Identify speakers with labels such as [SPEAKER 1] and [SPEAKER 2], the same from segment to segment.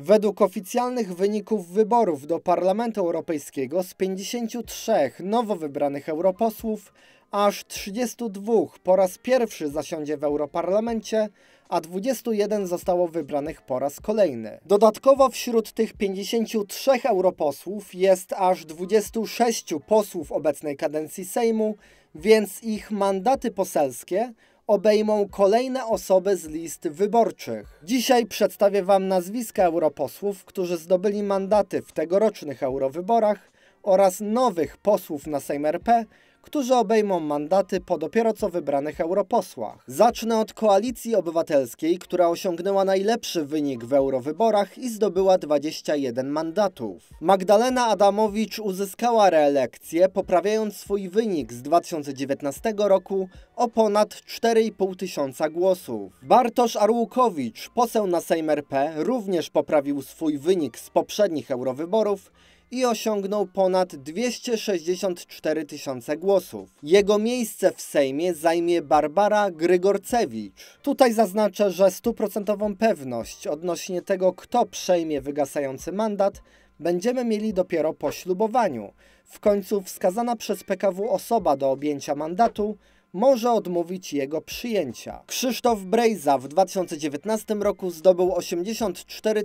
[SPEAKER 1] Według oficjalnych wyników wyborów do Parlamentu Europejskiego z 53 nowo wybranych europosłów, aż 32 po raz pierwszy zasiądzie w Europarlamencie, a 21 zostało wybranych po raz kolejny. Dodatkowo wśród tych 53 europosłów jest aż 26 posłów obecnej kadencji Sejmu, więc ich mandaty poselskie obejmą kolejne osoby z list wyborczych. Dzisiaj przedstawię Wam nazwiska europosłów, którzy zdobyli mandaty w tegorocznych eurowyborach oraz nowych posłów na Sejm RP, którzy obejmą mandaty po dopiero co wybranych europosłach. Zacznę od Koalicji Obywatelskiej, która osiągnęła najlepszy wynik w eurowyborach i zdobyła 21 mandatów. Magdalena Adamowicz uzyskała reelekcję, poprawiając swój wynik z 2019 roku o ponad 4,5 tysiąca głosów. Bartosz Arłukowicz, poseł na Sejm RP, również poprawił swój wynik z poprzednich eurowyborów i osiągnął ponad 264 tysiące głosów. Jego miejsce w Sejmie zajmie Barbara Grygorcewicz. Tutaj zaznaczę, że stuprocentową pewność odnośnie tego, kto przejmie wygasający mandat, będziemy mieli dopiero po ślubowaniu. W końcu wskazana przez PKW osoba do objęcia mandatu może odmówić jego przyjęcia. Krzysztof Brejza w 2019 roku zdobył 84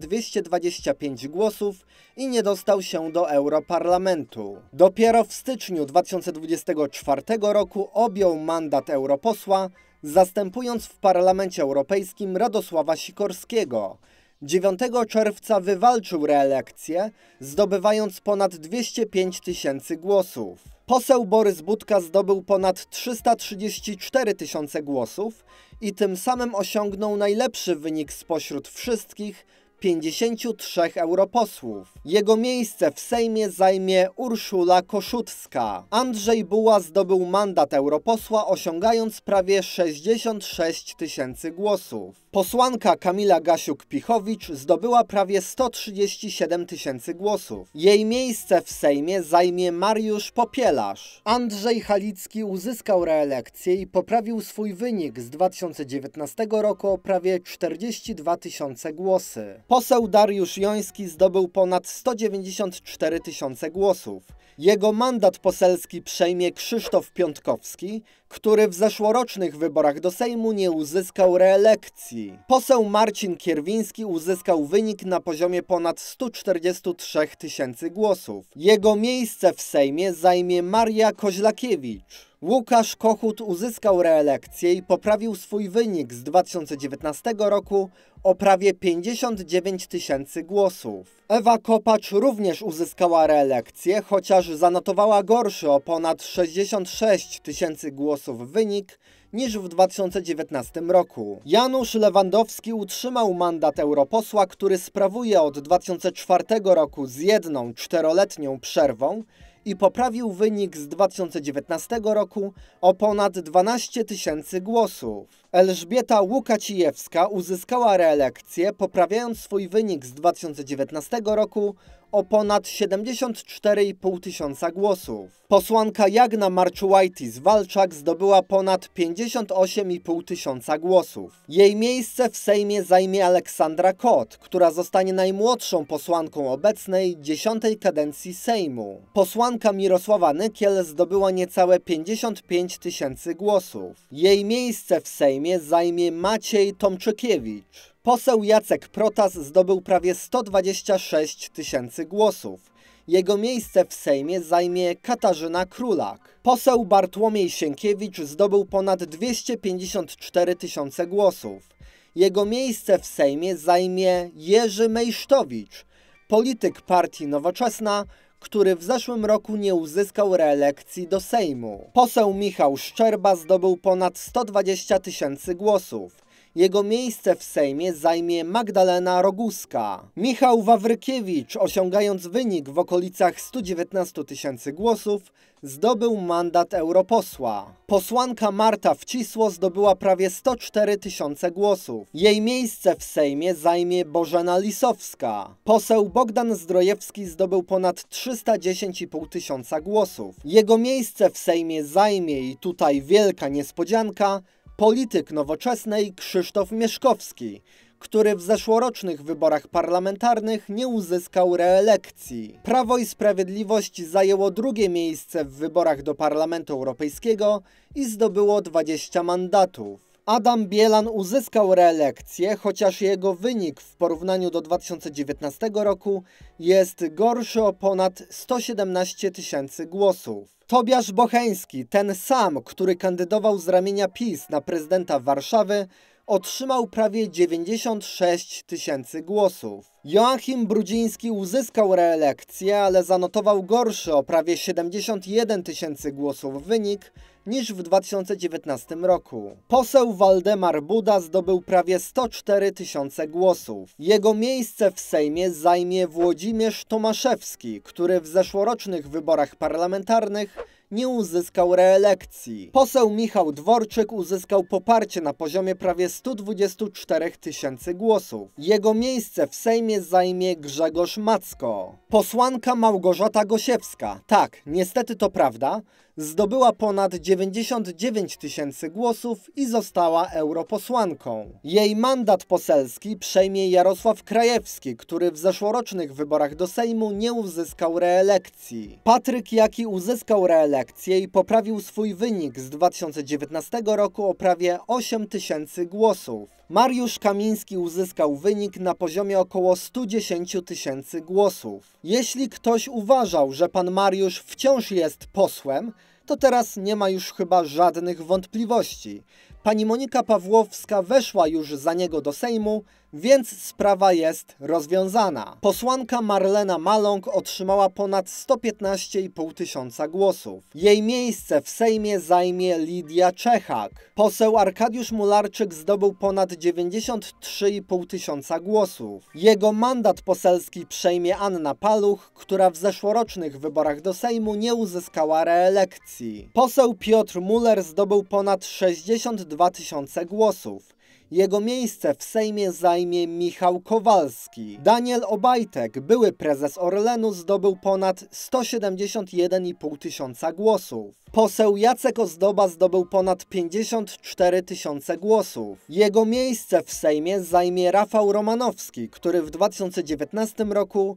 [SPEAKER 1] 225 głosów i nie dostał się do Europarlamentu. Dopiero w styczniu 2024 roku objął mandat europosła, zastępując w Parlamencie Europejskim Radosława Sikorskiego. 9 czerwca wywalczył reelekcję, zdobywając ponad 205 tysięcy głosów. Poseł Borys Budka zdobył ponad 334 tysiące głosów i tym samym osiągnął najlepszy wynik spośród wszystkich 53 europosłów. Jego miejsce w Sejmie zajmie Urszula Koszucka. Andrzej Buła zdobył mandat europosła, osiągając prawie 66 tysięcy głosów. Posłanka Kamila Gasiuk-Pichowicz zdobyła prawie 137 tysięcy głosów. Jej miejsce w Sejmie zajmie Mariusz Popielarz. Andrzej Halicki uzyskał reelekcję i poprawił swój wynik z 2019 roku o prawie 42 tysiące głosy. Poseł Dariusz Joński zdobył ponad 194 tysiące głosów. Jego mandat poselski przejmie Krzysztof Piątkowski, który w zeszłorocznych wyborach do Sejmu nie uzyskał reelekcji. Poseł Marcin Kierwiński uzyskał wynik na poziomie ponad 143 tysięcy głosów. Jego miejsce w Sejmie zajmie Maria Koźlakiewicz. Łukasz Kochut uzyskał reelekcję i poprawił swój wynik z 2019 roku o prawie 59 tysięcy głosów. Ewa Kopacz również uzyskała reelekcję, chociaż zanotowała gorszy o ponad 66 tysięcy głosów wynik niż w 2019 roku. Janusz Lewandowski utrzymał mandat europosła, który sprawuje od 2004 roku z jedną czteroletnią przerwą i poprawił wynik z 2019 roku o ponad 12 tysięcy głosów. Elżbieta Łukacijewska uzyskała reelekcję, poprawiając swój wynik z 2019 roku o ponad 74,5 tysiąca głosów. Posłanka Jagna Marczułajtis-Walczak zdobyła ponad 58,5 tysiąca głosów. Jej miejsce w Sejmie zajmie Aleksandra Kot, która zostanie najmłodszą posłanką obecnej dziesiątej kadencji Sejmu. Posłanka Mirosława Nykiel zdobyła niecałe 55 tysięcy głosów. Jej miejsce w Sejmie zajmie Maciej Tomczykiewicz. Poseł Jacek Protas zdobył prawie 126 tysięcy głosów. Jego miejsce w Sejmie zajmie Katarzyna Królak. Poseł Bartłomiej Sienkiewicz zdobył ponad 254 tysiące głosów. Jego miejsce w Sejmie zajmie Jerzy Mejsztowicz, polityk partii Nowoczesna, który w zeszłym roku nie uzyskał reelekcji do Sejmu. Poseł Michał Szczerba zdobył ponad 120 tysięcy głosów. Jego miejsce w Sejmie zajmie Magdalena Roguska. Michał Wawrykiewicz, osiągając wynik w okolicach 119 tysięcy głosów, zdobył mandat europosła. Posłanka Marta Wcisło zdobyła prawie 104 tysiące głosów. Jej miejsce w Sejmie zajmie Bożena Lisowska. Poseł Bogdan Zdrojewski zdobył ponad 310,5 tysiąca głosów. Jego miejsce w Sejmie zajmie i tutaj wielka niespodzianka polityk nowoczesnej Krzysztof Mieszkowski, który w zeszłorocznych wyborach parlamentarnych nie uzyskał reelekcji. Prawo i Sprawiedliwość zajęło drugie miejsce w wyborach do Parlamentu Europejskiego i zdobyło 20 mandatów. Adam Bielan uzyskał reelekcję, chociaż jego wynik w porównaniu do 2019 roku jest gorszy o ponad 117 tysięcy głosów. Tobiasz Bocheński, ten sam, który kandydował z ramienia PiS na prezydenta Warszawy, otrzymał prawie 96 tysięcy głosów. Joachim Brudziński uzyskał reelekcję, ale zanotował gorszy o prawie 71 tysięcy głosów wynik niż w 2019 roku. Poseł Waldemar Buda zdobył prawie 104 tysiące głosów. Jego miejsce w Sejmie zajmie Włodzimierz Tomaszewski, który w zeszłorocznych wyborach parlamentarnych nie uzyskał reelekcji. Poseł Michał Dworczyk uzyskał poparcie na poziomie prawie 124 tysięcy głosów. Jego miejsce w Sejmie zajmie Grzegorz Macko. Posłanka Małgorzata Gosiewska. Tak, niestety to prawda, Zdobyła ponad 99 tysięcy głosów i została europosłanką. Jej mandat poselski przejmie Jarosław Krajewski, który w zeszłorocznych wyborach do Sejmu nie uzyskał reelekcji. Patryk Jaki uzyskał reelekcję i poprawił swój wynik z 2019 roku o prawie 8 tysięcy głosów. Mariusz Kamiński uzyskał wynik na poziomie około 110 tysięcy głosów. Jeśli ktoś uważał, że pan Mariusz wciąż jest posłem, to teraz nie ma już chyba żadnych wątpliwości. Pani Monika Pawłowska weszła już za niego do Sejmu, więc sprawa jest rozwiązana. Posłanka Marlena Maląg otrzymała ponad 115,5 tysiąca głosów. Jej miejsce w Sejmie zajmie Lidia Czechak. Poseł Arkadiusz Mularczyk zdobył ponad 93,5 tysiąca głosów. Jego mandat poselski przejmie Anna Paluch, która w zeszłorocznych wyborach do Sejmu nie uzyskała reelekcji. Poseł Piotr Muller zdobył ponad 62 tysiące głosów. Jego miejsce w Sejmie zajmie Michał Kowalski. Daniel Obajtek, były prezes Orlenu, zdobył ponad 171,5 tysiąca głosów. Poseł Jacek Ozdoba zdobył ponad 54 tysiące głosów. Jego miejsce w Sejmie zajmie Rafał Romanowski, który w 2019 roku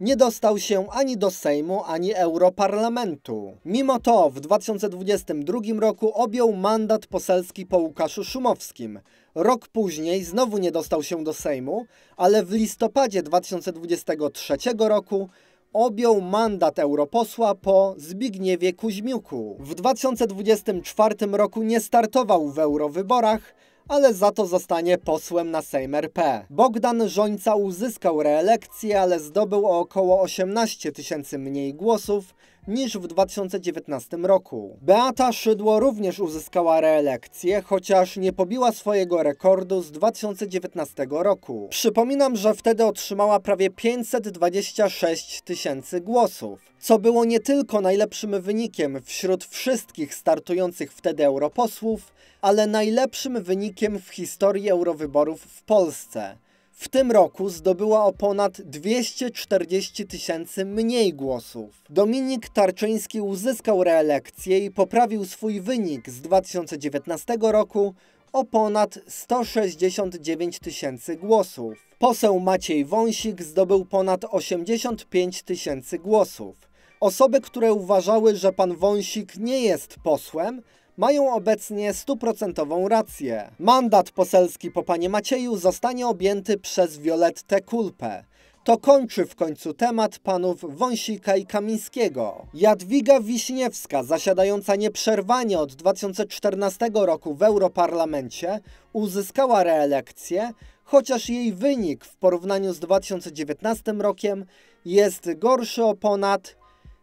[SPEAKER 1] nie dostał się ani do Sejmu, ani Europarlamentu. Mimo to w 2022 roku objął mandat poselski po Łukaszu Szumowskim – Rok później znowu nie dostał się do Sejmu, ale w listopadzie 2023 roku objął mandat europosła po Zbigniewie Kuźmiuku. W 2024 roku nie startował w eurowyborach, ale za to zostanie posłem na Sejm RP. Bogdan Żońca uzyskał reelekcję, ale zdobył o około 18 tysięcy mniej głosów niż w 2019 roku. Beata Szydło również uzyskała reelekcję, chociaż nie pobiła swojego rekordu z 2019 roku. Przypominam, że wtedy otrzymała prawie 526 tysięcy głosów, co było nie tylko najlepszym wynikiem wśród wszystkich startujących wtedy europosłów, ale najlepszym wynikiem w historii eurowyborów w Polsce. W tym roku zdobyła o ponad 240 tysięcy mniej głosów. Dominik Tarczyński uzyskał reelekcję i poprawił swój wynik z 2019 roku o ponad 169 tysięcy głosów. Poseł Maciej Wąsik zdobył ponad 85 tysięcy głosów. Osoby, które uważały, że pan Wąsik nie jest posłem, mają obecnie stuprocentową rację. Mandat poselski po panie Macieju zostanie objęty przez Violette Kulpę. To kończy w końcu temat panów Wąsika i Kamińskiego. Jadwiga Wiśniewska, zasiadająca nieprzerwanie od 2014 roku w Europarlamencie, uzyskała reelekcję, chociaż jej wynik w porównaniu z 2019 rokiem jest gorszy o ponad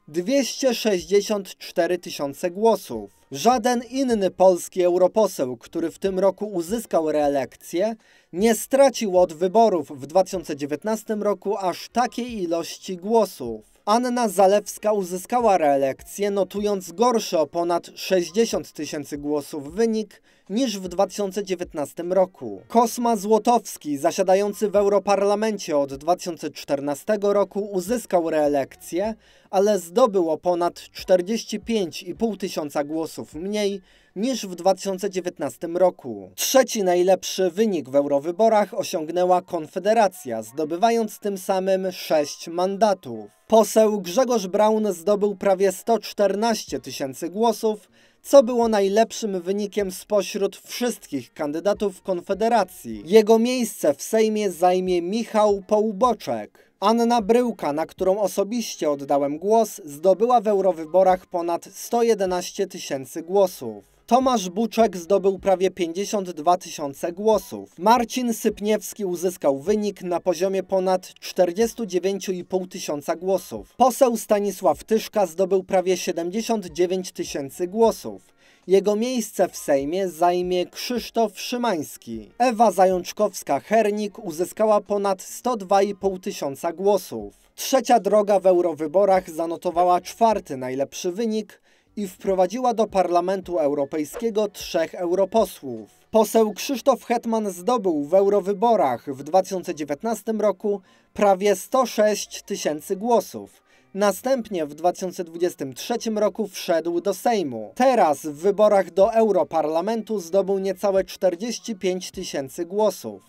[SPEAKER 1] 264 tysiące głosów. Żaden inny polski europoseł, który w tym roku uzyskał reelekcję, nie stracił od wyborów w 2019 roku aż takiej ilości głosów. Anna Zalewska uzyskała reelekcję, notując gorszy o ponad 60 tysięcy głosów wynik niż w 2019 roku. Kosma Złotowski, zasiadający w Europarlamencie od 2014 roku, uzyskał reelekcję, ale zdobył o ponad 45,5 tysiąca głosów mniej niż w 2019 roku. Trzeci najlepszy wynik w eurowyborach osiągnęła Konfederacja, zdobywając tym samym sześć mandatów. Poseł Grzegorz Braun zdobył prawie 114 tysięcy głosów, co było najlepszym wynikiem spośród wszystkich kandydatów Konfederacji. Jego miejsce w Sejmie zajmie Michał Połboczek. Anna Bryłka, na którą osobiście oddałem głos, zdobyła w eurowyborach ponad 111 tysięcy głosów. Tomasz Buczek zdobył prawie 52 tysiące głosów. Marcin Sypniewski uzyskał wynik na poziomie ponad 49,5 tysiąca głosów. Poseł Stanisław Tyszka zdobył prawie 79 tysięcy głosów. Jego miejsce w Sejmie zajmie Krzysztof Szymański. Ewa Zajączkowska-Hernik uzyskała ponad 102,5 tysiąca głosów. Trzecia droga w eurowyborach zanotowała czwarty najlepszy wynik – i wprowadziła do Parlamentu Europejskiego trzech europosłów. Poseł Krzysztof Hetman zdobył w eurowyborach w 2019 roku prawie 106 tysięcy głosów. Następnie w 2023 roku wszedł do Sejmu. Teraz w wyborach do Europarlamentu zdobył niecałe 45 tysięcy głosów.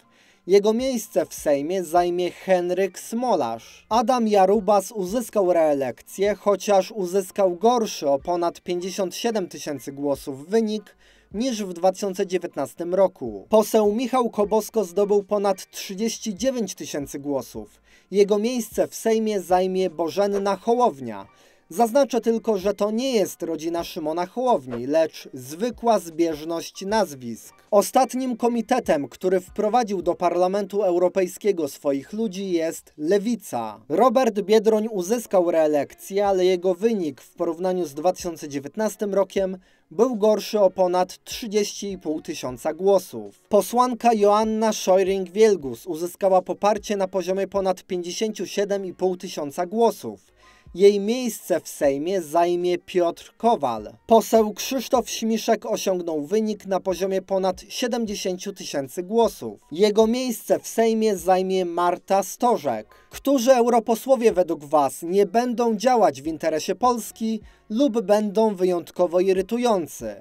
[SPEAKER 1] Jego miejsce w Sejmie zajmie Henryk Smolarz. Adam Jarubas uzyskał reelekcję, chociaż uzyskał gorszy o ponad 57 tysięcy głosów wynik, niż w 2019 roku. Poseł Michał Kobosko zdobył ponad 39 tysięcy głosów. Jego miejsce w Sejmie zajmie Bożenna Hołownia, Zaznaczę tylko, że to nie jest rodzina Szymona Chłowni, lecz zwykła zbieżność nazwisk. Ostatnim komitetem, który wprowadził do Parlamentu Europejskiego swoich ludzi jest Lewica. Robert Biedroń uzyskał reelekcję, ale jego wynik w porównaniu z 2019 rokiem był gorszy o ponad 30,5 tysiąca głosów. Posłanka Joanna Scheuring-Wielgus uzyskała poparcie na poziomie ponad 57,5 tysiąca głosów. Jej miejsce w Sejmie zajmie Piotr Kowal. Poseł Krzysztof Śmiszek osiągnął wynik na poziomie ponad 70 tysięcy głosów. Jego miejsce w Sejmie zajmie Marta Storzek. Którzy europosłowie według Was nie będą działać w interesie Polski lub będą wyjątkowo irytujący?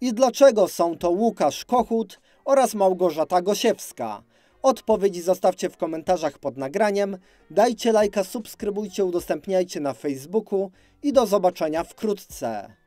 [SPEAKER 1] I dlaczego są to Łukasz Kochut oraz Małgorzata Gosiewska? Odpowiedzi zostawcie w komentarzach pod nagraniem, dajcie lajka, subskrybujcie, udostępniajcie na Facebooku i do zobaczenia wkrótce.